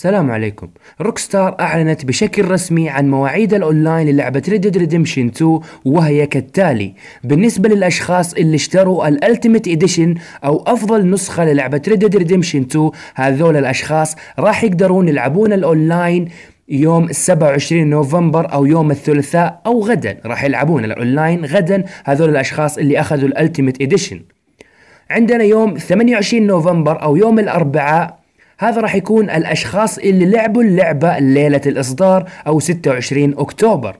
السلام عليكم روكستار أعلنت بشكل رسمي عن مواعيد الأونلاين للعبة Red Dead Redemption 2 وهي كالتالي بالنسبة للأشخاص اللي اشتروا الألتيميت إديشن أو أفضل نسخة للعبة Red Dead Redemption 2 هذول الأشخاص راح يقدرون يلعبون الأونلاين يوم 27 نوفمبر او يوم الثلاثاء او غدا راح يلعبون الاونلاين غدا هذول الاشخاص اللي اخذوا الالتيميت اديشن عندنا يوم 28 نوفمبر او يوم الاربعاء هذا راح يكون الأشخاص اللي لعبوا اللعبة ليلة الإصدار أو 26 أكتوبر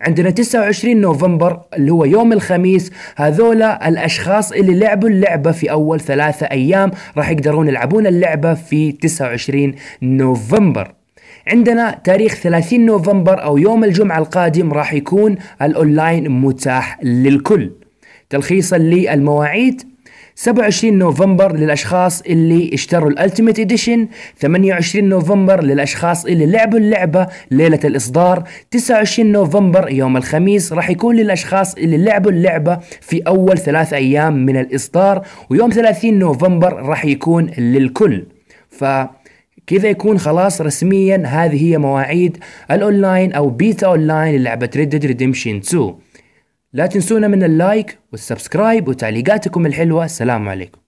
عندنا 29 نوفمبر اللي هو يوم الخميس هذولا الأشخاص اللي لعبوا اللعبة في أول ثلاثة أيام راح يقدرون يلعبون اللعبة في 29 نوفمبر عندنا تاريخ 30 نوفمبر أو يوم الجمعة القادم راح يكون الأونلاين متاح للكل تلخيصا للمواعيد 27 نوفمبر للاشخاص اللي اشتروا الالتيميت اديشن 28 نوفمبر للاشخاص اللي لعبوا اللعبه ليله الاصدار 29 نوفمبر يوم الخميس راح يكون للاشخاص اللي لعبوا اللعبه في اول ثلاث ايام من الاصدار ويوم 30 نوفمبر راح يكون للكل ف كذا يكون خلاص رسميا هذه هي مواعيد الاونلاين او بيتا اونلاين للعبه ريد ديد ريديمشن 2 لا تنسونا من اللايك والسبسكرايب وتعليقاتكم الحلوة السلام عليكم